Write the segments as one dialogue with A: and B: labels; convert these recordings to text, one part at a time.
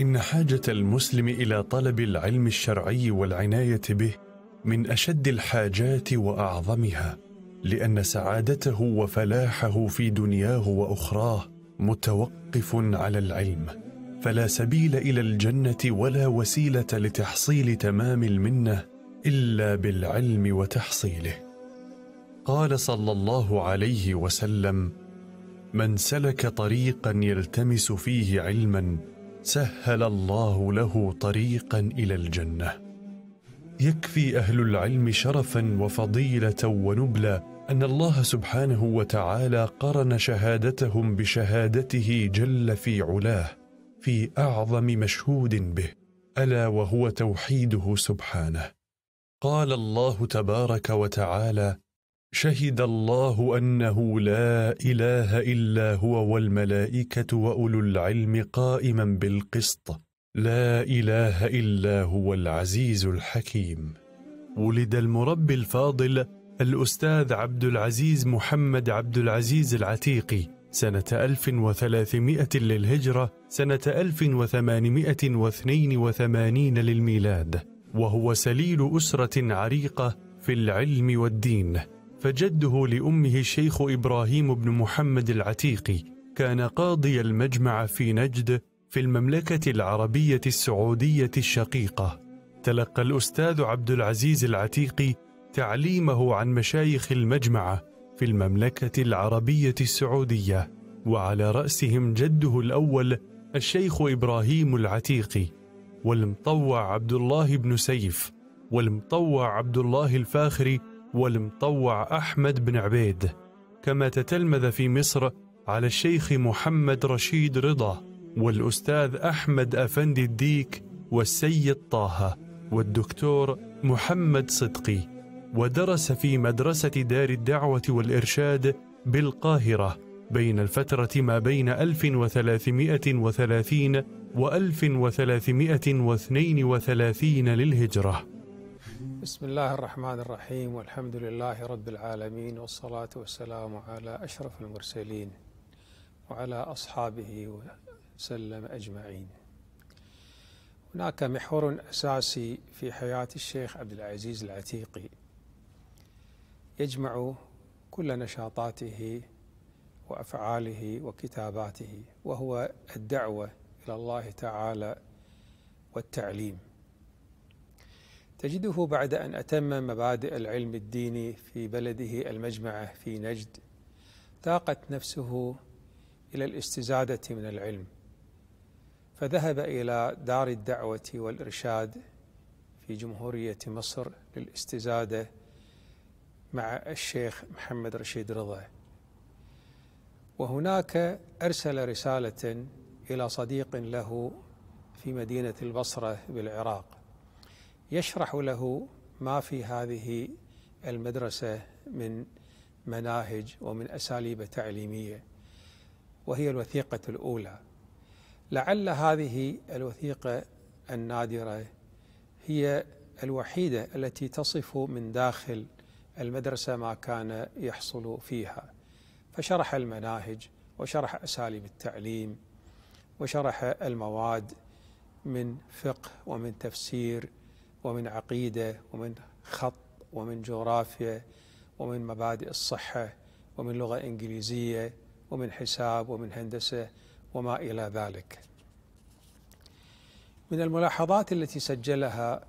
A: إن حاجة المسلم إلى طلب العلم الشرعي والعناية به من أشد الحاجات وأعظمها، لأن سعادته وفلاحه في دنياه وأخراه متوقف على العلم، فلا سبيل إلى الجنة ولا وسيلة لتحصيل تمام المنة إلا بالعلم وتحصيله. قال صلى الله عليه وسلم: من سلك طريقا يلتمس فيه علما سهل الله له طريقا الى الجنه يكفي اهل العلم شرفا وفضيله ونبلا ان الله سبحانه وتعالى قرن شهادتهم بشهادته جل في علاه في اعظم مشهود به الا وهو توحيده سبحانه قال الله تبارك وتعالى شهد الله انه لا اله الا هو والملائكه واولو العلم قائما بالقسط لا اله الا هو العزيز الحكيم ولد المربي الفاضل الاستاذ عبد العزيز محمد عبد العزيز العتيقي سنه 1300 للهجره سنه 1882 للميلاد وهو سليل اسره عريقه في العلم والدين فجده لأمه الشيخ إبراهيم بن محمد العتيقي كان قاضي المجمع في نجد في المملكة العربية السعودية الشقيقة تلقى الأستاذ عبد العزيز العتيقي تعليمه عن مشايخ المجمعة في المملكة العربية السعودية وعلى رأسهم جده الأول الشيخ إبراهيم العتيقي والمطوع عبد الله بن سيف والمطوع عبد الله الفاخري والمطوع أحمد بن عبيد كما تتلمذ في مصر على الشيخ محمد رشيد رضا والأستاذ أحمد أفندي الديك والسيد طه والدكتور محمد صدقي ودرس في مدرسة دار الدعوة والإرشاد بالقاهرة بين الفترة ما بين 1330 و 1332 للهجرة بسم
B: الله الرحمن الرحيم والحمد لله رب العالمين والصلاة والسلام على أشرف المرسلين وعلى أصحابه وسلم أجمعين هناك محور أساسي في حياة الشيخ عبد العزيز العتيقي يجمع كل نشاطاته وأفعاله وكتاباته وهو الدعوة إلى الله تعالى والتعليم تجده بعد أن أتم مبادئ العلم الديني في بلده المجمعة في نجد تاقت نفسه إلى الاستزادة من العلم فذهب إلى دار الدعوة والإرشاد في جمهورية مصر للاستزادة مع الشيخ محمد رشيد رضا وهناك أرسل رسالة إلى صديق له في مدينة البصرة بالعراق يشرح له ما في هذه المدرسة من مناهج ومن أساليب تعليمية وهي الوثيقة الأولى لعل هذه الوثيقة النادرة هي الوحيدة التي تصف من داخل المدرسة ما كان يحصل فيها فشرح المناهج وشرح أساليب التعليم وشرح المواد من فقه ومن تفسير ومن عقيدة ومن خط ومن جغرافيا ومن مبادئ الصحة ومن لغة إنجليزية ومن حساب ومن هندسة وما إلى ذلك من الملاحظات التي سجلها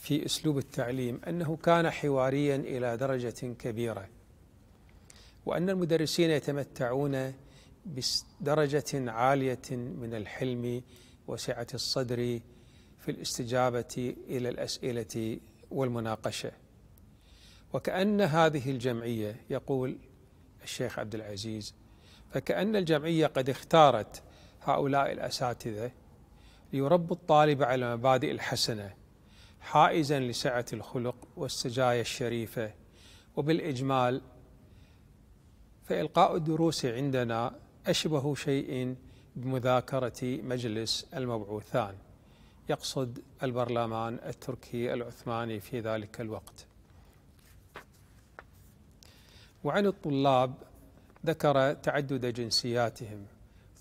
B: في اسلوب التعليم انه كان حواريا الى درجه كبيره وان المدرسين يتمتعون بدرجه عاليه من الحلم وسعه الصدر في الاستجابة إلى الأسئلة والمناقشة وكأن هذه الجمعية يقول الشيخ عبد العزيز فكأن الجمعية قد اختارت هؤلاء الأساتذة ليربوا الطالب على مبادئ الحسنة حائزا لسعة الخلق والسجايا الشريفة وبالإجمال فإلقاء الدروس عندنا أشبه شيء بمذاكرة مجلس المبعوثان يقصد البرلمان التركي العثماني في ذلك الوقت وعن الطلاب ذكر تعدد جنسياتهم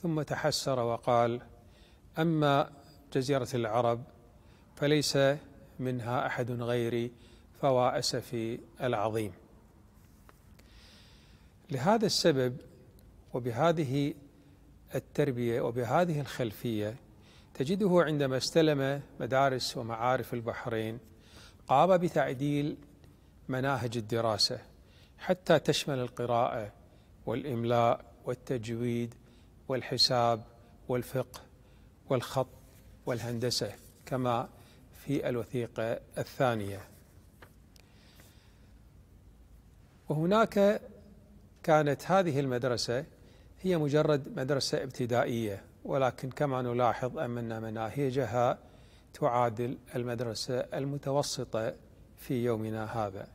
B: ثم تحسر وقال أما جزيرة العرب فليس منها أحد غيري فوا أسفي العظيم لهذا السبب وبهذه التربية وبهذه الخلفية تجده عندما استلم مدارس ومعارف البحرين قام بتعديل مناهج الدراسة حتى تشمل القراءة والإملاء والتجويد والحساب والفقه والخط والهندسة كما في الوثيقة الثانية وهناك كانت هذه المدرسة هي مجرد مدرسة ابتدائية ولكن كما نلاحظ أن مناهجها تعادل المدرسة المتوسطة في يومنا هذا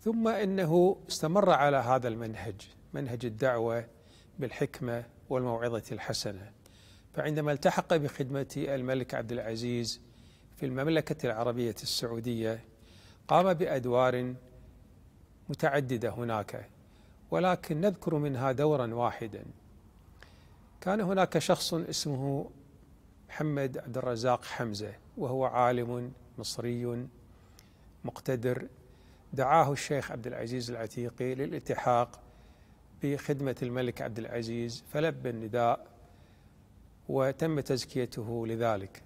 B: ثم إنه استمر على هذا المنهج منهج الدعوة بالحكمة والموعظة الحسنة فعندما التحق بخدمة الملك عبد العزيز في المملكة العربية السعودية قام بأدوار متعددة هناك ولكن نذكر منها دورا واحدا كان هناك شخص اسمه محمد عبد الرزاق حمزه وهو عالم مصري مقتدر دعاه الشيخ عبد العزيز العتيقي للالتحاق بخدمه الملك عبد العزيز فلبى النداء وتم تزكيته لذلك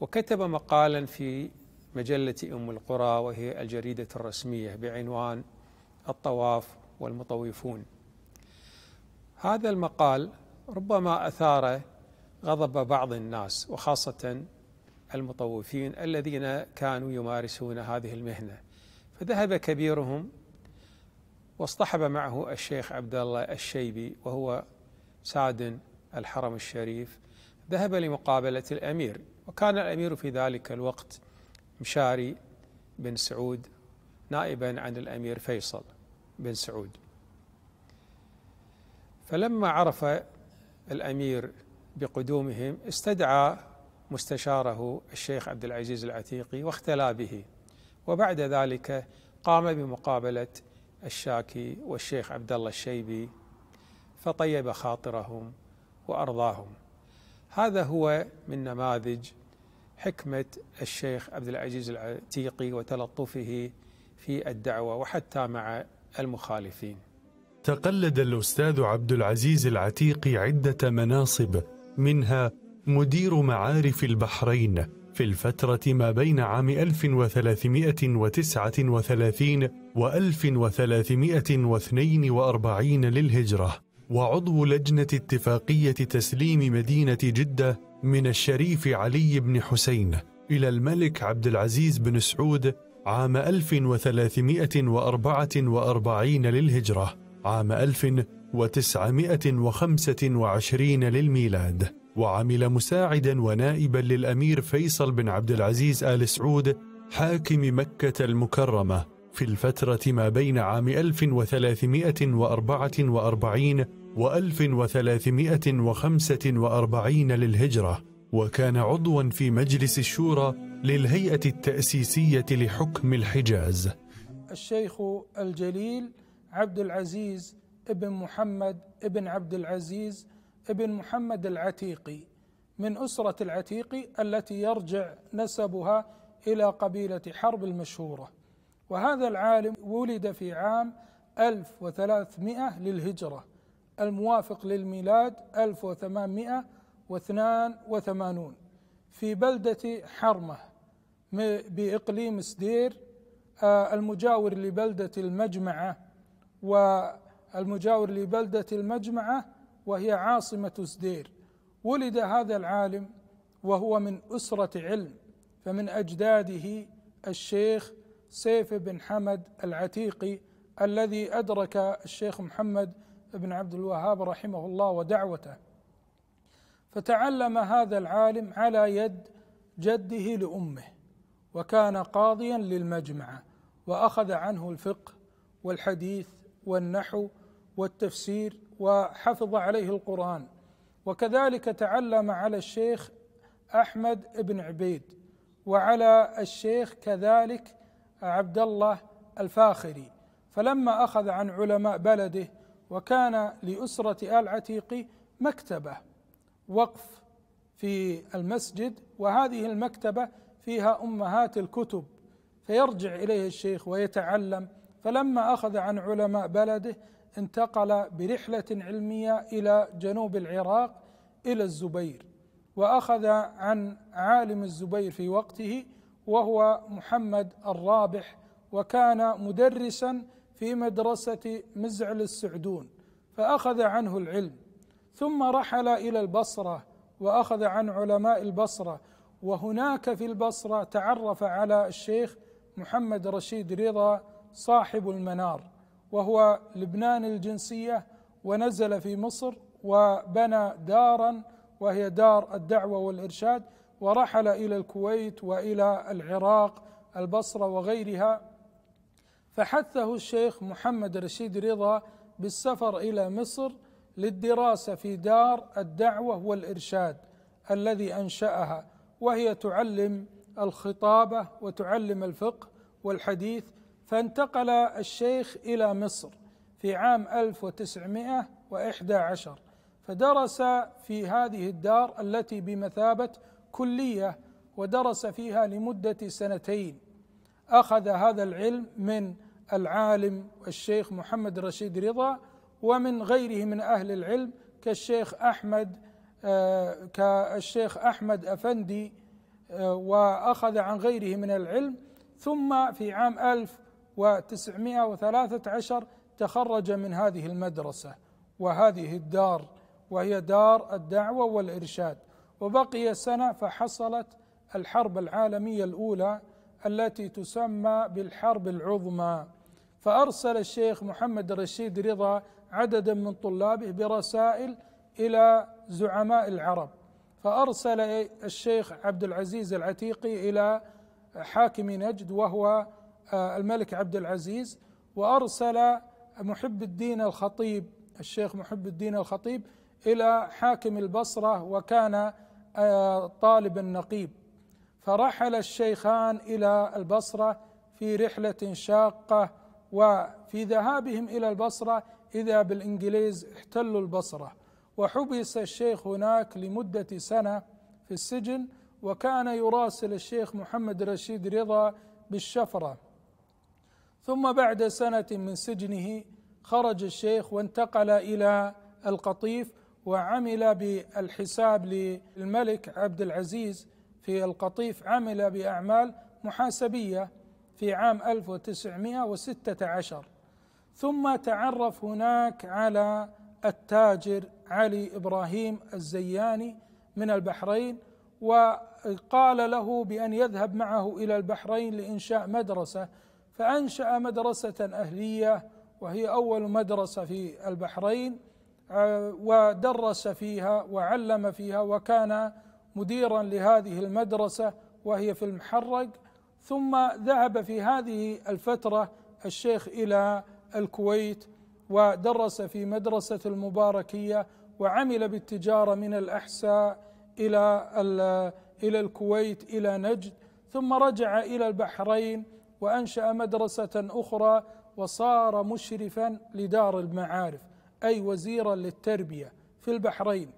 B: وكتب مقالا في مجله ام القرى وهي الجريده الرسميه بعنوان الطواف والمطوفون هذا المقال ربما أثار غضب بعض الناس وخاصة المطوفين الذين كانوا يمارسون هذه المهنة فذهب كبيرهم واصطحب معه الشيخ عبد الله الشيبي وهو ساد الحرم الشريف ذهب لمقابلة الأمير وكان الأمير في ذلك الوقت مشاري بن سعود نائبا عن الأمير فيصل بن سعود فلما عرف الامير بقدومهم استدعى مستشاره الشيخ عبد العزيز العتيقي واختلى به وبعد ذلك قام بمقابله الشاكي والشيخ عبد الله الشيبي فطيب خاطرهم وارضاهم هذا هو من نماذج حكمه الشيخ عبد العزيز العتيقي وتلطفه في الدعوه وحتى مع المخالفين
A: تقلد الأستاذ عبد العزيز العتيقي عدة مناصب منها مدير معارف البحرين في الفترة ما بين عام 1339 و 1342 للهجرة وعضو لجنة اتفاقية تسليم مدينة جدة من الشريف علي بن حسين إلى الملك عبد العزيز بن سعود عام 1344 للهجرة عام 1925 للميلاد وعمل مساعدا ونائبا للأمير فيصل بن عبد العزيز آل سعود حاكم مكة المكرمة في الفترة ما بين عام 1344 و 1345 للهجرة وكان عضوا في مجلس الشورى للهيئة التأسيسية لحكم الحجاز
C: الشيخ الجليل عبد العزيز ابن محمد ابن عبد العزيز ابن محمد العتيقي من أسرة العتيقي التي يرجع نسبها إلى قبيلة حرب المشهورة وهذا العالم ولد في عام 1300 للهجرة الموافق للميلاد 1882 في بلدة حرمة بإقليم سدير آه، المجاور لبلدة المجمعة والمجاور لبلدة المجمعة وهي عاصمة سدير ولد هذا العالم وهو من أسرة علم فمن أجداده الشيخ سيف بن حمد العتيقي الذي أدرك الشيخ محمد بن عبد الوهاب رحمه الله ودعوته فتعلم هذا العالم على يد جده لأمه وكان قاضيا للمجمعة وأخذ عنه الفقه والحديث والنحو والتفسير وحفظ عليه القرآن وكذلك تعلم على الشيخ أحمد بن عبيد وعلى الشيخ كذلك عبد الله الفاخري فلما أخذ عن علماء بلده وكان لأسرة آل عتيقي مكتبة وقف في المسجد وهذه المكتبة فيها أمهات الكتب فيرجع إليه الشيخ ويتعلم فلما اخذ عن علماء بلده انتقل برحله علميه الى جنوب العراق الى الزبير واخذ عن عالم الزبير في وقته وهو محمد الرابح وكان مدرسا في مدرسه مزعل السعدون فاخذ عنه العلم ثم رحل الى البصره واخذ عن علماء البصره وهناك في البصره تعرف على الشيخ محمد رشيد رضا صاحب المنار وهو لبنان الجنسيه ونزل في مصر وبنى دارا وهي دار الدعوه والارشاد ورحل الى الكويت والى العراق البصره وغيرها فحثه الشيخ محمد رشيد رضا بالسفر الى مصر للدراسه في دار الدعوه والارشاد الذي انشاها وهي تعلم الخطابه وتعلم الفقه والحديث فانتقل الشيخ إلى مصر في عام 1911 فدرس في هذه الدار التي بمثابة كلية ودرس فيها لمدة سنتين أخذ هذا العلم من العالم الشيخ محمد رشيد رضا ومن غيره من أهل العلم كالشيخ أحمد آه، كالشيخ أحمد أفندي آه، وأخذ عن غيره من العلم ثم في عام 1912 و913 تخرج من هذه المدرسة وهذه الدار وهي دار الدعوة والإرشاد وبقي سنة فحصلت الحرب العالمية الأولى التي تسمى بالحرب العظمى فأرسل الشيخ محمد الرشيد رضا عددا من طلابه برسائل إلى زعماء العرب فأرسل الشيخ عبد العزيز العتيقي إلى حاكم نجد وهو آه، الملك عبد العزيز وارسل محب الدين الخطيب الشيخ محب الدين الخطيب الى حاكم البصره وكان آه، طالبا نقيب فرحل الشيخان الى البصره في رحله شاقه وفي ذهابهم الى البصره اذا بالانجليز احتلوا البصره وحبس الشيخ هناك لمده سنه في السجن وكان يراسل الشيخ محمد رشيد رضا بالشفره ثم بعد سنه من سجنه خرج الشيخ وانتقل الى القطيف وعمل بالحساب للملك عبد العزيز في القطيف عمل باعمال محاسبيه في عام 1916 ثم تعرف هناك على التاجر علي ابراهيم الزياني من البحرين وقال له بان يذهب معه الى البحرين لانشاء مدرسه فأنشأ مدرسة أهلية وهي أول مدرسة في البحرين آه، ودرس فيها وعلم فيها وكان مديرا لهذه المدرسة وهي في المحرق ثم ذهب في هذه الفترة الشيخ إلى الكويت ودرس في مدرسة المباركية وعمل بالتجارة من الأحساء إلى إلى الكويت إلى نجد ثم رجع إلى البحرين وأنشأ مدرسة أخرى وصار مشرفا لدار المعارف أي وزيرا للتربية في البحرين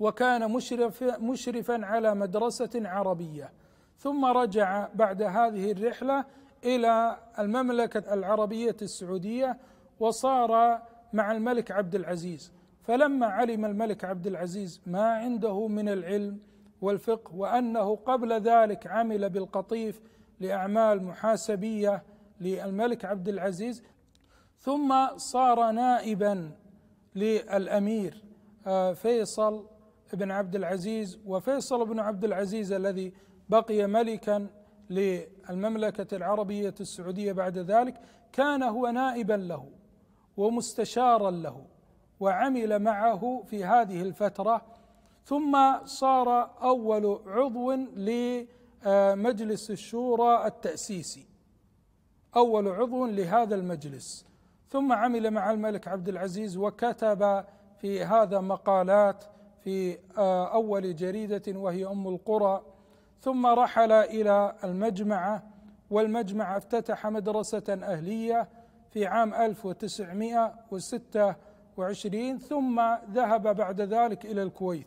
C: وكان مشرف مشرفا على مدرسة عربية ثم رجع بعد هذه الرحلة إلى المملكة العربية السعودية وصار مع الملك عبد العزيز فلما علم الملك عبد العزيز ما عنده من العلم والفقه وأنه قبل ذلك عمل بالقطيف لاعمال محاسبيه للملك عبد العزيز ثم صار نائبا للامير آه، فيصل بن عبد العزيز وفيصل بن عبد العزيز الذي بقي ملكا للمملكه العربيه السعوديه بعد ذلك كان هو نائبا له ومستشارا له وعمل معه في هذه الفتره ثم صار اول عضو ل آه، مجلس الشورى التأسيسي أول عضو لهذا المجلس ثم عمل مع الملك عبد العزيز وكتب في هذا مقالات في آه، أول جريدة وهي أم القرى ثم رحل إلى المجمعة والمجمعة افتتح مدرسة أهلية في عام 1926 ثم ذهب بعد ذلك إلى الكويت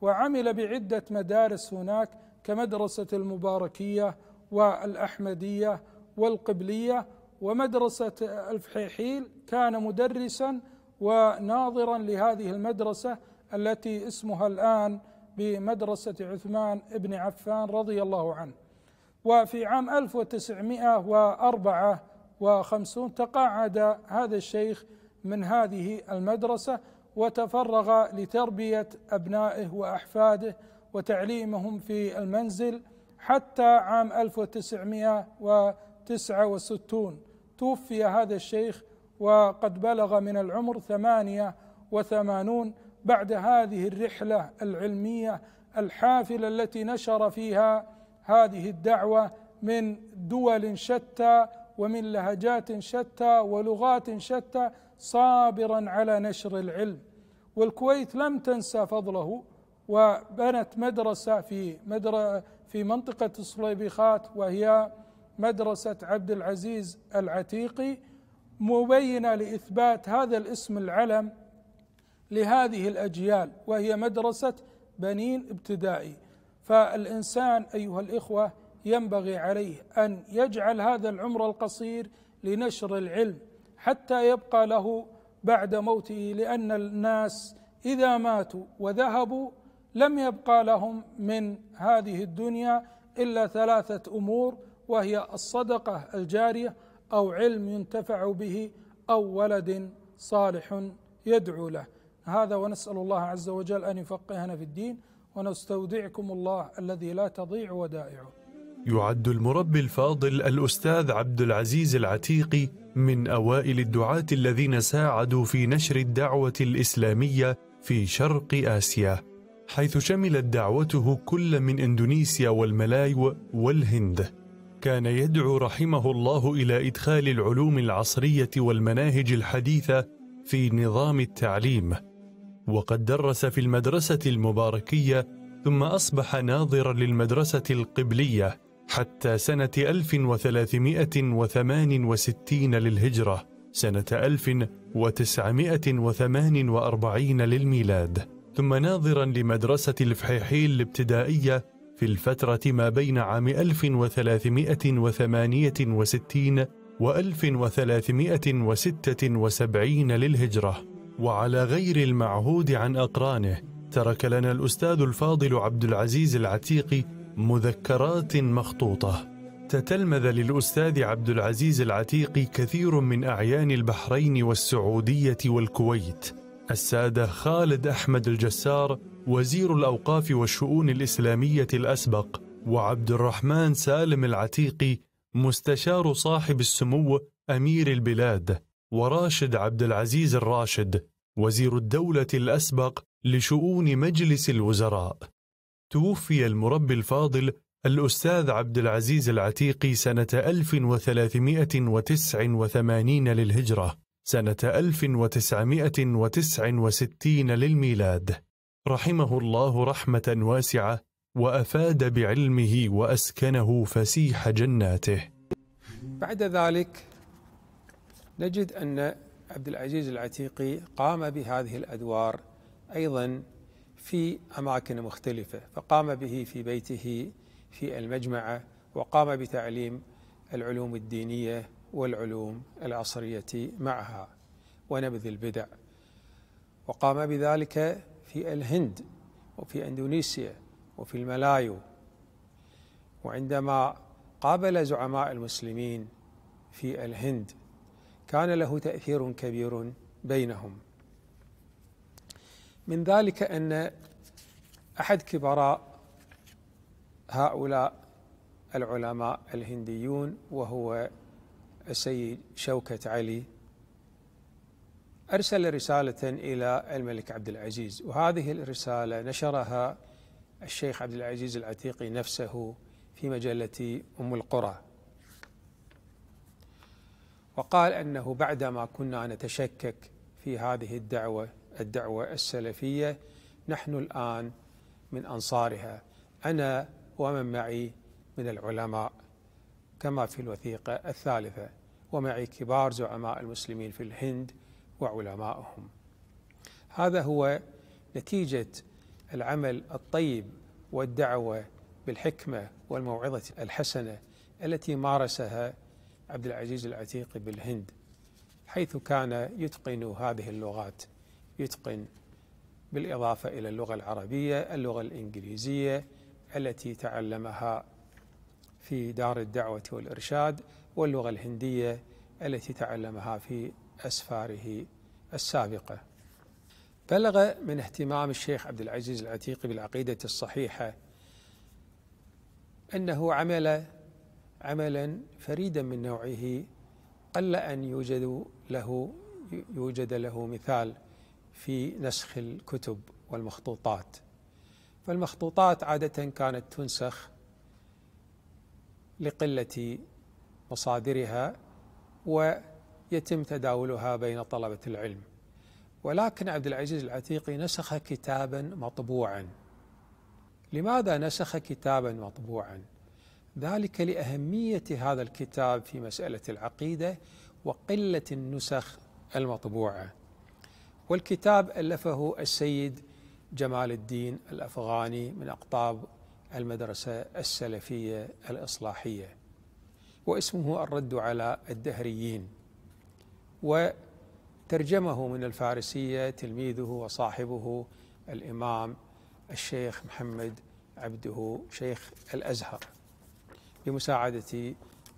C: وعمل بعدة مدارس هناك كمدرسة المباركية والأحمدية والقبلية ومدرسة الفحيحيل كان مدرسا وناظرا لهذه المدرسة التي اسمها الآن بمدرسة عثمان بن عفان رضي الله عنه وفي عام 1954 تقاعد هذا الشيخ من هذه المدرسة وتفرغ لتربية أبنائه وأحفاده وتعليمهم في المنزل حتى عام 1969 توفي هذا الشيخ وقد بلغ من العمر 88 بعد هذه الرحلة العلمية الحافلة التي نشر فيها هذه الدعوة من دول شتى ومن لهجات شتى ولغات شتى صابرا على نشر العلم والكويت لم تنسى فضله وبنت مدرسة في مدر في منطقة الصليبيخات وهي مدرسة عبد العزيز العتيقي مبينة لإثبات هذا الاسم العلم لهذه الأجيال وهي مدرسة بنين ابتدائي فالإنسان أيها الإخوة ينبغي عليه أن يجعل هذا العمر القصير لنشر العلم حتى يبقى له بعد موته لأن الناس إذا ماتوا وذهبوا لم يبقى لهم من هذه الدنيا الا ثلاثه امور وهي الصدقه الجاريه او علم ينتفع به او ولد صالح يدعو له هذا ونسال الله عز وجل ان يفقهنا في الدين ونستودعكم الله الذي لا تضيع ودائعه
A: يعد المربي الفاضل الاستاذ عبد العزيز العتيقي من اوائل الدعاه الذين ساعدوا في نشر الدعوه الاسلاميه في شرق اسيا حيث شملت دعوته كل من اندونيسيا والملايو والهند كان يدعو رحمه الله الى ادخال العلوم العصريه والمناهج الحديثه في نظام التعليم وقد درس في المدرسه المباركيه ثم اصبح ناظرا للمدرسه القبليه حتى سنه 1368 للهجره سنه 1948 للميلاد ثم ناظرا لمدرسة الفحيحيل الابتدائية في الفترة ما بين عام 1368 و 1376 للهجرة وعلى غير المعهود عن أقرانه ترك لنا الأستاذ الفاضل عبد العزيز العتيقي مذكرات مخطوطة تتلمذ للأستاذ عبد العزيز العتيقي كثير من أعيان البحرين والسعودية والكويت السادة خالد أحمد الجسار وزير الأوقاف والشؤون الإسلامية الأسبق وعبد الرحمن سالم العتيقي مستشار صاحب السمو أمير البلاد وراشد عبد العزيز الراشد وزير الدولة الأسبق لشؤون مجلس الوزراء توفي المربي الفاضل الأستاذ عبد العزيز العتيقي سنة 1389 للهجرة سنة 1969 للميلاد رحمه الله رحمة واسعة وأفاد بعلمه وأسكنه فسيح جناته
B: بعد ذلك نجد أن عبد العزيز العتيقي قام بهذه الأدوار أيضا في أماكن مختلفة فقام به في بيته في المجمعة وقام بتعليم العلوم الدينية والعلوم العصرية معها ونبذ البدع وقام بذلك في الهند وفي اندونيسيا وفي الملايو وعندما قابل زعماء المسلمين في الهند كان له تاثير كبير بينهم من ذلك ان احد كبراء هؤلاء العلماء الهنديون وهو السيد شوكة علي أرسل رسالة إلى الملك عبد العزيز وهذه الرسالة نشرها الشيخ عبد العزيز العتيقي نفسه في مجلة أم القرى وقال أنه بعدما كنا نتشكك في هذه الدعوة الدعوة السلفية نحن الآن من أنصارها أنا ومن معي من العلماء كما في الوثيقة الثالثة ومعي كبار زعماء المسلمين في الهند وعلمائهم هذا هو نتيجة العمل الطيب والدعوة بالحكمة والموعظة الحسنة التي مارسها عبد العزيز العتيقي بالهند حيث كان يتقن هذه اللغات يتقن بالإضافة إلى اللغة العربية اللغة الإنجليزية التي تعلمها في دار الدعوة والإرشاد واللغة الهندية التي تعلمها في أسفاره السابقة بلغ من اهتمام الشيخ عبد العزيز العتيقي بالعقيدة الصحيحة أنه عمل عملا فريدا من نوعه قل أن يوجد له يوجد له مثال في نسخ الكتب والمخطوطات فالمخطوطات عادة كانت تنسخ لقلة مصادرها ويتم تداولها بين طلبة العلم ولكن عبد العزيز العتيقي نسخ كتابا مطبوعا لماذا نسخ كتابا مطبوعا ذلك لأهمية هذا الكتاب في مسألة العقيدة وقلة النسخ المطبوعة والكتاب ألفه السيد جمال الدين الأفغاني من أقطاب المدرسة السلفية الإصلاحية واسمه الرد على الدهريين وترجمه من الفارسية تلميذه وصاحبه الإمام الشيخ محمد عبده شيخ الأزهر بمساعدة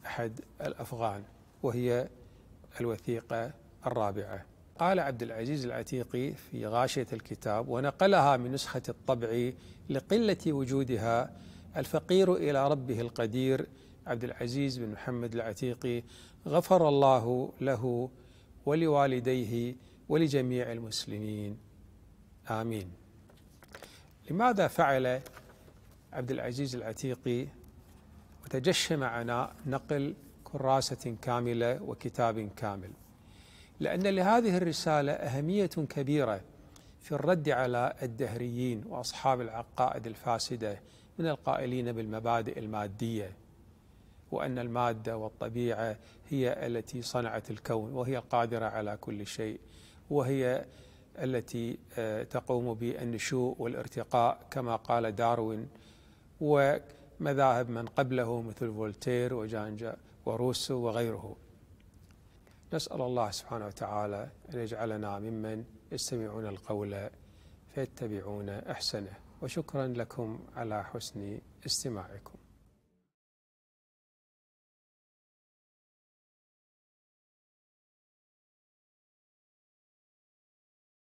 B: أحد الأفغان وهي الوثيقة الرابعة قال عبد العزيز العتيقي في غاشية الكتاب ونقلها من نسخة الطبع لقلة وجودها الفقير إلى ربه القدير عبد العزيز بن محمد العتيقي غفر الله له ولوالديه ولجميع المسلمين آمين لماذا فعل عبد العزيز العتيقي وتجشم عناء نقل كراسة كاملة وكتاب كامل لأن لهذه الرسالة أهمية كبيرة في الرد على الدهريين وأصحاب العقائد الفاسدة من القائلين بالمبادئ المادية وأن المادة والطبيعة هي التي صنعت الكون وهي القادرة على كل شيء وهي التي آه، تقوم بالنشوء والارتقاء كما قال داروين ومذاهب من قبله مثل فولتير وجانجا وروسو وغيره نسأل الله سبحانه وتعالى أن يجعلنا ممن يستمعون القول فيتبعون أحسنه وشكرا لكم على حسن استماعكم